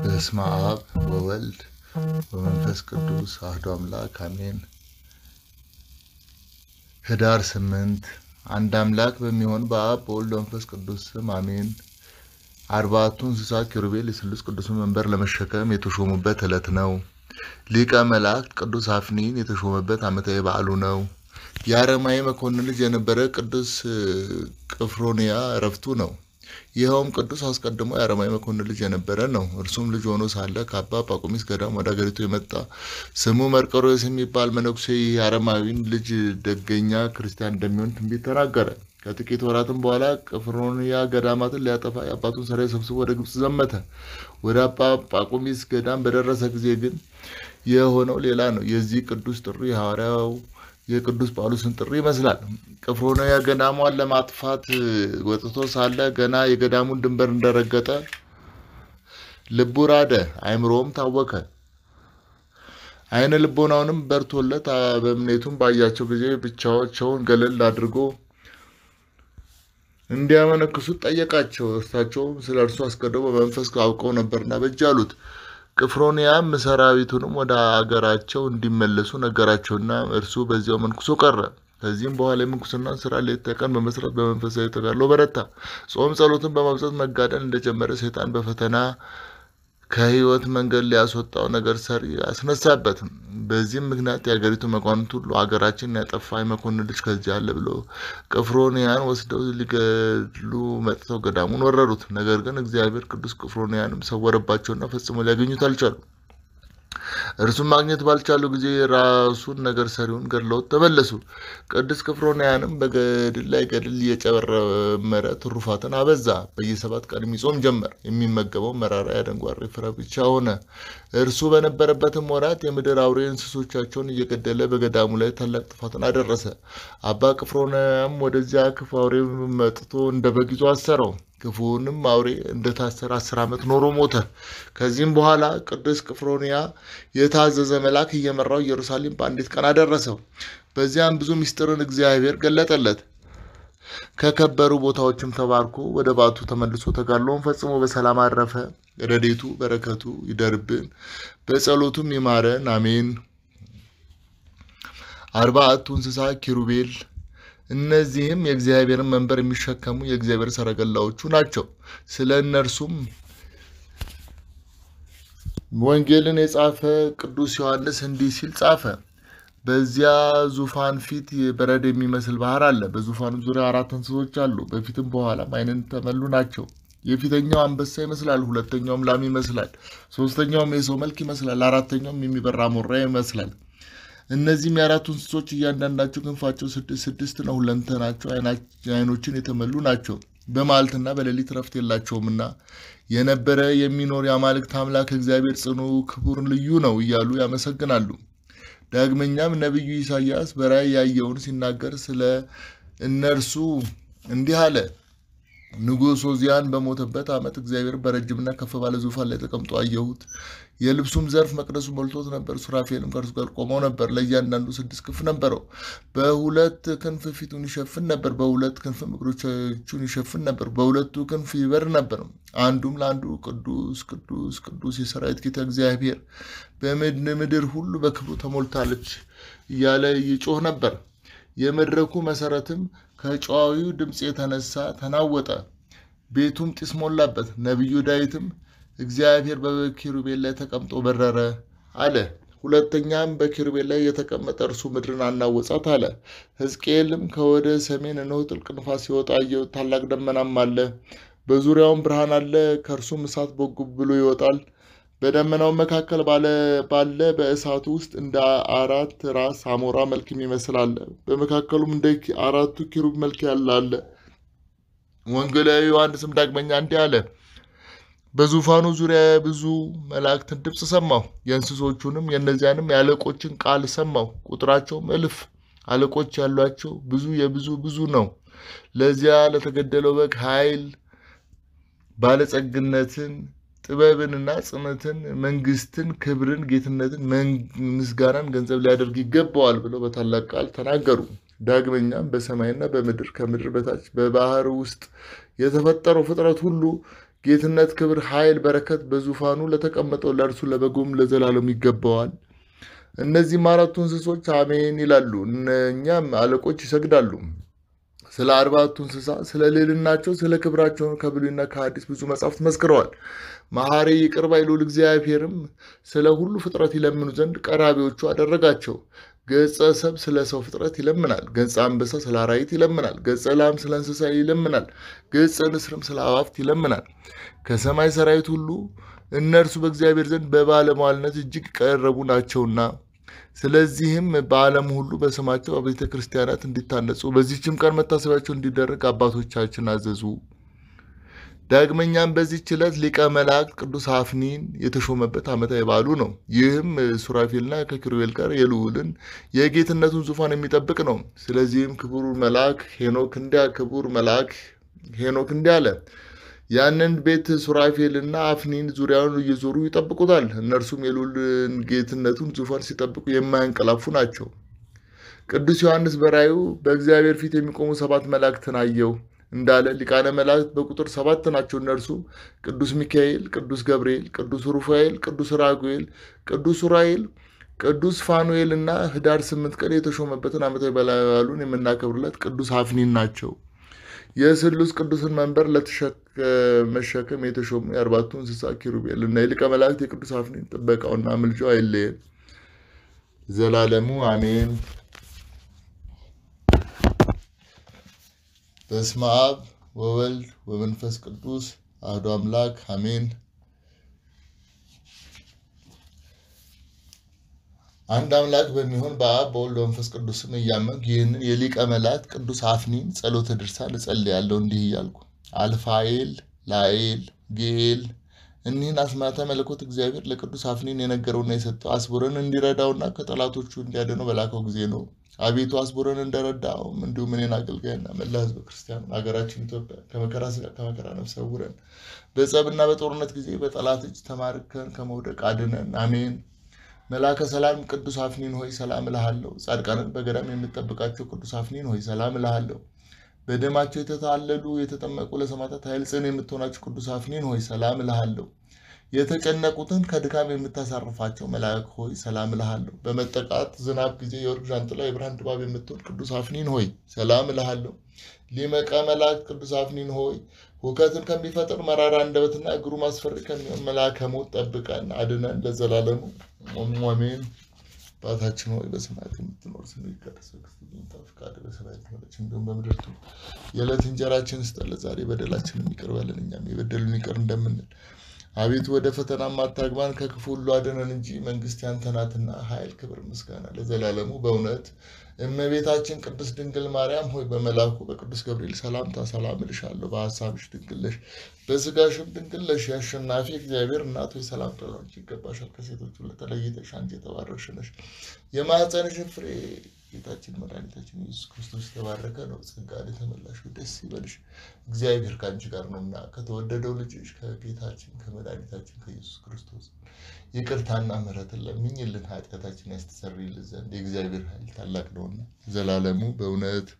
በስመ አብ ወወልድ በመንፈስ ቅዱስ አህዶ አምላክ አሜን። ህዳር ስምንት አንድ አምላክ በሚሆን በአብ በወልድ በመንፈስ ቅዱስ ስም አሜን። አርባቱ እንስሳ ኪሩቤል የስሉስ ቅዱስን መንበር ለመሸከም የተሾሙበት ዕለት ነው። ሊቀ መላእክት ቅዱስ አፍኒን የተሾመበት ዓመታዊ በዓሉ ነው። የአረማዊ መኮንን ልጅ የነበረ ቅዱስ ቅፍሮንያ እረፍቱ ነው። ይኸውም ቅዱስ አስቀድሞ የአረማዊ መኮንን ልጅ የነበረ ነው። እርሱም ልጅ ሆኖ ሳለ ከአባ ጳቁሚስ ገዳም ወደ አገሪቱ የመጣ ስሙ መርቆሬዎስ የሚባል መነኩሴ ይህ የአረማዊን ልጅ ደገኛ ክርስቲያን እንደሚሆን ትንቢት ተናገረ። ከጥቂት ወራትም በኋላ ቅፍሮንያ ገዳማትን ሊያጠፋ የአባቱን ሰራዊት ሰብስቦ ወደ ግብፅ ዘመተ። ወደ አባ ጳቁሚስ ገዳም በደረሰ ጊዜ ግን የሆነው ሌላ ነው። የዚህ ቅዱስ ጥሪ የሐዋርያው የቅዱስ ጳውሎስን ጥሪ ይመስላል። ቅፍሮንያ ገዳሟን ለማጥፋት ወጥቶ ሳለ ገና የገዳሙን ድንበር እንደረገጠ ልቡ ራደ፣ አይምሮውም ታወከ። አይነ ልቦናውንም በርቶለት በእምነቱም ባያቸው ጊዜ ብቻቸውን ገለል አድርጎ እንዲያመነክሱት ጠየቃቸው። እርሳቸውም ስለ እርሱ አስቀድሞ በመንፈስ አውቀው ነበርና በጅ አሉት። ቅፍሮንያም ሰራዊቱንም ወደ አገራቸው እንዲመለሱ ነገራቸውና እርሱ በዚያው መንኩሶ ቀረ። ከዚህም በኋላ የምንኩስና ስራ ሌት ተቀን በመስራት በመንፈሳዊ ተጋድሎ በረታ። ጾም ጸሎትን በማብዛት መጋደል እንደጀመረ ሰይጣን በፈተና ከህይወት መንገድ ሊያስወጣው ነገር ሰሪ አስነሳበትም። በዚህም ምክንያት የአገሪቱ መኳንንት ሁሉ ሀገራችን ያጠፋ የመኮንን ልጅ ከዚህ አለ ብሎ ቅፍሮንያን ወስደው ሊገድሉ መጥተው ገዳሙን ወረሩት። ነገር ግን እግዚአብሔር ቅዱስ ቅፍሮንያንም ሰወረባቸውና ፈጽሞ ሊያገኙት አልቻሉ። እርሱም ማግኘት ባልቻሉ ጊዜ ራሱን ነገር ሰሪውን ገድለውት ተመለሱ። ቅዱስ ክፍሮንያንም በገድል ላይ ገድል እየጨመረ ትሩፋትን አበዛ። በየሰባት ቀን የሚጾም ጀመር። የሚመገበው መራራ ያደንጓሬ ፍረ ብቻ ሆነ። እርሱ በነበረበትም ወራት የምድር አውሬ እንስሶቻቸውን እየገደለ በገዳሙ ላይ ታላቅ ጥፋትን አደረሰ። አባ ክፍሮንያም ወደዚያ ክፉ አውሬ መጥቶ እንደ በግ ይዞ አሰረው። ክፉንም አውሬ እንደታሰረ አስር ዓመት ኖሮ ሞተ። ከዚህም በኋላ ቅዱስ ቅፍሮንያ የታዘዘ መልአክ እየመራው ኢየሩሳሌም በአንዲት ቀን አደረሰው። በዚያም ብዙ ምስጢርን እግዚአብሔር ገለጠለት። ከከበሩ ቦታዎችም ተባርኮ ወደ ባቱ ተመልሶ ተጋድሎውን ፈጽሞ በሰላም አረፈ። ረዴቱ በረከቱ ይደርብን፣ በጸሎቱም ይማረን። አሜን። አርባዕቱ እንስሳ ኪሩቤል እነዚህም የእግዚአብሔርን መንበር የሚሸከሙ የእግዚአብሔር ሰረገላዎቹ ናቸው። ስለ እነርሱም ወንጌልን የጻፈ ቅዱስ ዮሐንስ እንዲህ ሲል ጻፈ። በዚያ ዙፋን ፊት በረድ የሚመስል ባህር አለ። በዙፋኑ ዙሪያ አራት እንስሶች አሉ፣ በፊትም በኋላም ዓይንን ተመሉ ናቸው። የፊተኛው አንበሳ ይመስላል፣ ሁለተኛውም ላም ይመስላል፣ ሶስተኛውም የሰው መልክ ይመስላል፣ አራተኛውም የሚበራ ሞራ ይመስላል። እነዚህም የአራቱ እንስሶች እያንዳንዳቸው ክንፋቸው ስድስት ስድስት ነው፣ ሁለንተናቸው ዓይኖችን የተመሉ ናቸው። በማልትና በሌሊት ረፍት የላቸውምና የነበረ የሚኖር የአማልክት አምላክ እግዚአብሔር ጽኑ ክቡር ልዩ ነው እያሉ ያመሰግናሉ። ዳግመኛም ነቢዩ ኢሳያስ በራእይ ያየውን ሲናገር ስለ እነርሱ እንዲህ አለ። ንጉሥ ዖዝያን በሞተበት ዓመት እግዚአብሔር በረጅምና ከፍ ባለ ዙፋን ላይ ተቀምጦ አየሁት። የልብሱም ዘርፍ መቅደሱ ሞልቶት ነበር። ሱራፌልም ከእርሱ ጋር ቆመው ነበር። ለእያንዳንዱ ስድስት ክንፍ ነበረው። በሁለት ክንፍ ፊቱን ይሸፍን ነበር፣ በሁለት ክንፍ እግሮቹን ይሸፍን ነበር፣ በሁለቱ ክንፍ ይበር ነበር። አንዱም ለአንዱ ቅዱስ ቅዱስ ቅዱስ የሰራዊት ጌታ እግዚአብሔር በምድር ሁሉ በክብሩ ተሞልታለች እያለ ይጮህ ነበር። የመድረኩ መሰረትም ከጨዋዊው ድምፅ የተነሳ ተናወጠ፣ ቤቱም ጢስ ሞላበት። ነቢዩ ዳዊትም እግዚአብሔር በኪሩቤል ላይ ተቀምጦ በረረ አለ። ሁለተኛም በኪሩቤል ላይ የተቀመጠ እርሱ ምድርን አናወጻት አለ። ሕዝቅኤልም ከወደ ሰሜን እነሆ ጥልቅ ንፋስ ሲወጣ አየሁ፣ ታላቅ ደመናም አለ፣ በዙሪያውም ብርሃን አለ፣ ከእርሱም እሳት ቦግ ብሎ ይወጣል። በደመናው መካከል ባለ በእሳቱ ውስጥ እንደ አራት ራስ አሞራ መልክ የሚመስል አለ። በመካከሉም እንደ አራቱ ኪሩብ መልክ ያለ አለ። ወንጌላዊ ዮሐንስም ዳግመኛ እንዲህ አለ። በዙፋኑ ዙሪያ ብዙ መላእክትን ድምፅ ሰማሁ። የእንስሶቹንም የእነዚያንም የአለቆችን ቃል ሰማሁ። ቁጥራቸውም እልፍ አለቆች ያሏቸው ብዙ የብዙ ብዙ ነው። ለዚያ ለተገደለው በግ ኃይል ባለጸግነትን ጥበብንና ጽነትን፣ መንግስትን፣ ክብርን፣ ጌትነትን፣ ምስጋናን ገንዘብ ሊያደርግ ይገባዋል ብለው በታላቅ ቃል ተናገሩ። ዳግመኛም በሰማይና በምድር ከምድር በታች በባህር ውስጥ የተፈጠረው ፍጥረት ሁሉ ጌትነት፣ ክብር፣ ኃይል፣ በረከት በዙፋኑ ለተቀመጠው ለእርሱ ለበጎም ለዘላለም ይገባዋል። እነዚህም አራቱ እንስሶች አሜን ይላሉ። እነኛም አለቆች ይሰግዳሉ። ስለ አርባቱ እንስሳ፣ ስለ ልዕልናቸው፣ ስለ ክብራቸው ከብሉይና ከሐዲስ ብዙ መጻሕፍት መስክረዋል። መሐሪ ይቅር ባይ ልዑል እግዚአብሔርም ስለ ሁሉ ፍጥረት ይለምኑ ዘንድ ቀራቢዎቹ አደረጋቸው። ገጸ ሰብ ስለ ሰው ፍጥረት ይለምናል። ገጸ አንበሳ ስለ አራዊት ይለምናል። ገጸ ላም ስለ እንስሳ ይለምናል። ገጸ ንስርም ስለ አዋፍት ይለምናል። ከሰማይ ሰራዊት ሁሉ እነርሱ በእግዚአብሔር ዘንድ በባለሟልነት እጅግ ቀረቡ ናቸውና ስለዚህም በዓለም ሁሉ በስማቸው በቤተ ክርስቲያናት እንዲታነጹ በዚችም ቀን መታሰቢያቸው እንዲደረግ አባቶቻችን አዘዙ። ዳግመኛም በዚህች ዕለት ሊቀ መላእክት ቅዱስ አፍኒን የተሾመበት ዓመታዊ በዓሉ ነው። ይህም ሱራፌልና ከኪሩቤል ጋር የልዑልን የጌትነቱን ዙፋን የሚጠብቅ ነው። ስለዚህም ክቡር መልአክ ሄኖክ እንዲያ ክቡር መልአክ ሄኖክ ያንን ቤት ሱራፌልና አፍኒን ዙሪያውን እየዞሩ ይጠብቁታል። እነርሱም የሉልን ጌትነቱን ዙፋን ሲጠብቁ የማያንቀላፉ ናቸው። ቅዱስ ዮሐንስ በራዩ በእግዚአብሔር ፊት የሚቆሙ ሰባት መላእክትን አየሁ እንዳለ ሊቃነ መላእክት በቁጥር ሰባት ናቸው። እነርሱም ቅዱስ ሚካኤል፣ ቅዱስ ገብርኤል፣ ቅዱስ ሩፋኤል፣ ቅዱስ ራጉኤል፣ ቅዱስ ኡራኤል፣ ቅዱስ ፋኑኤል እና ህዳር ስምንት ቀን የተሾመበትን ዓመታዊ በዓሉን የምናከብርለት ቅዱስ አፍኒን ናቸው። የስሉስ ቅዱስን መንበር ለመሸከም የተሾሙ የአርባቱ እንስሳ ኪሩቤል እና የሊቀ መላእክት የቅዱስ አፍኒን ጥበቃውና ምልጃው አይለየን ዘላለሙ አሜን። በስመ አብ ወወልድ ወመንፈስ ቅዱስ አህዶ አምላክ አሜን። አንድ አምላክ በሚሆን በአብ በወልድ በመንፈስ ቅዱስም እያመንኩ ይህንን የሊቀ መላእክት ቅዱስ አፍኒን ጸሎተ ድርሳን እጸልያለሁ እንዲህ እያልኩ አልፋኤል ላኤል ጌል እኒህን አስማተ መለኮት እግዚአብሔር ለቅዱስ አፍኒን የነገረውና የሰጠው አስቡረን እንዲረዳውና ከጠላቶቹ እንዲያድነው በላከው ጊዜ ነው። አቤቱ አስቡረን እንደረዳውም እንዲሁም እኔን አገልጋይና መላ ሕዝበ ክርስቲያን ሀገራችን ኢትዮጵያ ከመከራ ስጋ ከመከራ ነፍስ ሰውረን፣ በጸብና በጦርነት ጊዜ በጠላት እጅ ተማርከን ከመውደቅ አድነን። አሜን። መልአከ ሰላም ቅዱስ አፍኒን ሆይ ሰላም እልሃለሁ። ጻድቃንን በገዳም የምጠብቃቸው ቅዱስ አፍኒን ሆይ ሰላም እልሃለሁ። በደማቸው የተታለሉ የተጠመቁ ለሰማዕታት ኃይል ጽን የምትሆናቸው ቅዱስ አፍኒን ሆይ ሰላም እልሃለሁ። የተጨነቁትን ከድካም የምታሳርፋቸው መልአክ ሆይ ሰላም እልሃለሁ። በመጠቃት ዝናብ ጊዜ የወርቅ ዣንጥላ የብርሃን ድባብ የምትሆን ቅዱስ አፍኒን ሆይ ሰላም እልሃለሁ። ሊመቀ መላእክት ቅዱስ አፍኒን ሆይ ሁከትን ከሚፈጥር መራራ አንደበትና እግሩ ማስፈሪ ከሚሆን መልአከ ሞት ጠብቀን አድነን ለዘላለሙ አሜን። አባታችን ሆይ በሰማያት የምትኖር ስምህ ይቀደስ፣ መንግስትህ ፍቃድ በሰማያት ሆነች እንዲሁም በምድር ትሁን። የዕለት እንጀራችንን ስጠን ዛሬ፣ በደላችንን ይቅር በለን እኛም የበደሉንን ይቅር እንደምንል አቤቱ ወደ ፈተናም አታግባን ከክፉ ሁሉ አድነን እንጂ መንግስት ያንተ ናትና፣ ኃይል፣ ክብር፣ ምስጋና ለዘላለሙ። በእውነት እመቤታችን ቅድስት ድንግል ማርያም ሆይ በመላኩ በቅዱስ ገብርኤል ሰላምታ ሰላም እልሻለሁ። በሀሳብሽ ድንግል ነሽ፣ በስጋሽም ድንግል ነሽ። የአሸናፊ እግዚአብሔር እናት ሆይ ሰላምታ ላንቺ ይገባሻል። ከሴቶች ሁሉ ተለይተሽ አንቺ የተባረክሽ ነሽ። ፍሬ ጌታችን መድኃኒታችን ኢየሱስ ክርስቶስ የተባረከ ነው፣ ጽንቃሌ ተመላሽ ደስ ይበልሽ፣ እግዚአብሔር ከአንቺ ጋር ነውና ከተወደደው ልጅሽ ከጌታችን ከመድኃኒታችን ከኢየሱስ ክርስቶስ ይቅርታና ምሕረትን ለምኝልን ኃጢአታችን ያስተሰርይልን ዘንድ የእግዚአብሔር ኃይል ታላቅ ነውና ዘላለሙ በእውነት